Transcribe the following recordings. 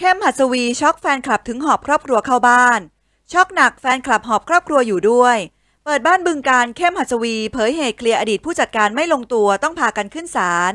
เข้ม หัสวี ช็อกแฟนคลับถึงหอบครอบครัวเข้าบ้านช็อกหนักแฟนคลับหอบครอบครัวอยู่ด้วย เปิดบ้านบึงการเข้มหัสวีเผยเหตุเคลียร์อดีตผู้จัดการไม่ลงตัวต้องพากันขึ้นศาล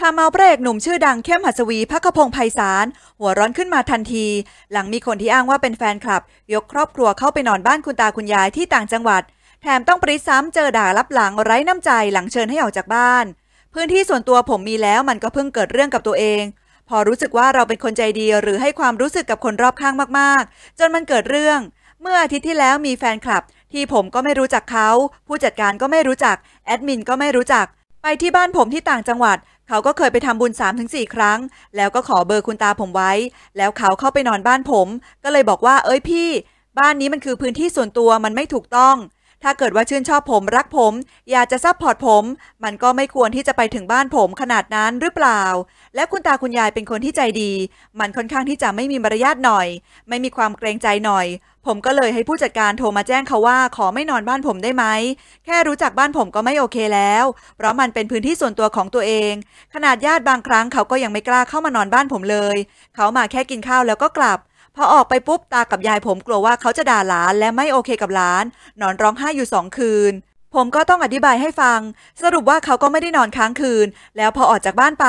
ทำเอาพระเอกหนุ่มชื่อดังเข้มหัสวีพักพงไพศาลหัวร้อนขึ้นมาทันที หลังมีคนที่อ้างว่าเป็นแฟนคลับยกครอบครัวเข้าไปนอนบ้านคุณตาคุณยายที่ต่างจังหวัด แถมต้องปริซ้ำเจอด่ารับหลังไร้น้ำใจหลังเชิญให้ออกจากบ้าน พื้นที่ส่วนตัวผมมีแล้วมันก็เพิ่งเกิดเรื่องกับตัวเองพอรู้สึกว่าเราเป็นคนใจดีหรือให้ความรู้สึกกับคนรอบข้างมาก ๆ จนมันเกิดเรื่อง เมื่ออาทิตย์ที่แล้วมีแฟนคลับ ที่ผมก็ไม่รู้จักเขาผู้จัดการก็ไม่รู้จักแอดมินก็ไม่รู้จัก ไปที่บ้านผมที่ต่างจังหวัดเขาก็เคยไปทำบุญ 3-4 ครั้ง แล้วก็ขอเบอร์คุณตาผมไว้ แล้วเขาเข้าไปนอนบ้านผมก็เลยบอกว่าเอ้ยพี่ บ้านนี้มันคือพื้นที่ส่วนตัวมันไม่ถูกต้องถ้าเกิดว่าชื่นชอบผมรักผม อยากจะซับพอร์ตผม มันก็ไม่ควรที่จะไปถึงบ้านผมขนาดนั้นหรือเปล่า และคุณตาคุณยายเป็นคนที่ใจดี มันค่อนข้างที่จะไม่มีมารยาทหน่อย ไม่มีความเกรงใจหน่อย ผมก็เลยให้ผู้จัดการโทรมาแจ้งเขาว่า ขอไม่นอนบ้านผมได้ไหม แค่รู้จักบ้านผมก็ไม่โอเคแล้ว เพราะมันเป็นพื้นที่ส่วนตัวของตัวเอง ขนาดญาติบางครั้งเขาก็ยังไม่กล้าเข้ามานอนบ้านผมเลย เขามาแค่กินข้าวแล้วก็กลับพอออกไป ปุ๊บตากับยายผมกลัวว่าเขาจะด่าหลาน และไม่โอเคกับหลานนอนร้องไห้อยู่สองคืนผมก็ต้องอธิบายให้ฟัง สรุปว่าเขาก็ไม่ได้นอนค้างคืน แล้วพอออกจากบ้านไป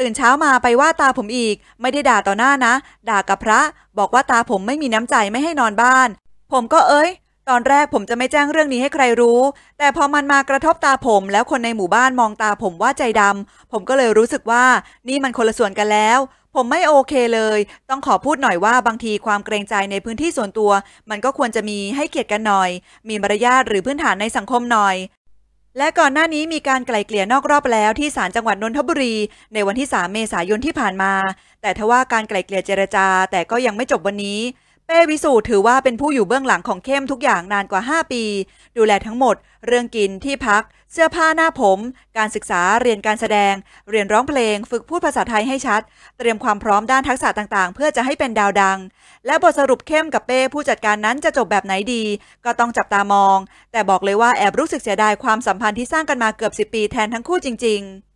ตื่นเช้ามาไปว่าตาผมอีกไม่ได้ด่าต่อหน้านะ ด่ากับพระ บอกว่าตาผมไม่มีน้ำใจไม่ให้นอนบ้าน ผมก็เอ้ยตอนแรกผมจะไม่แจ้งเรื่องนี้ให้ใครรู้ แต่พอมันมากระทบตาผม แล้วคนในหมู่บ้านมองตาผมว่าใจดำผมก็เลยรู้สึกว่านี่มันคนละส่วนกันแล้ว ผมไม่โอเคเลย ต้องขอพูดหน่อยว่าบางทีความเกรงใจในพื้นที่ส่วนตัว มันก็ควรจะมีให้เกียรติกันหน่อย มีมารยาทหรือพื้นฐานในสังคมหน่อย และก่อนหน้านี้มีการไกล่เกลี่ยนอกรอบแล้ว ที่ศาลจังหวัดนนทบุรี ในวันที่ 3 เมษายนที่ผ่านมา แต่ทว่าการไกล่เกลี่ยเจรจาแต่ก็ยังไม่จบวันนี้เป้วิสูตถือว่าเป็นผู้อยู่เบื้องหลังของเข้มทุกอย่างนานกว่า 5 ปี ดูแลทั้งหมด เรื่องกินที่พัก เสื้อผ้าหน้าผม การศึกษาเรียนการแสดง เรียนร้องเพลงฝึกพูดภาษาไทยให้ชัด เตรียมความพร้อมด้านทักษะต่างๆ เพื่อจะให้เป็นดาวดัง และบทสรุปเข้มกับเป้ผู้จัดการนั้นจะจบแบบไหนดี ก็ต้องจับตามอง แต่บอกเลยว่าแอบรู้สึกเสียดายความสัมพันธ์ที่สร้างกันมาเกือบ 10 ปีแทนทั้งคู่จริงๆ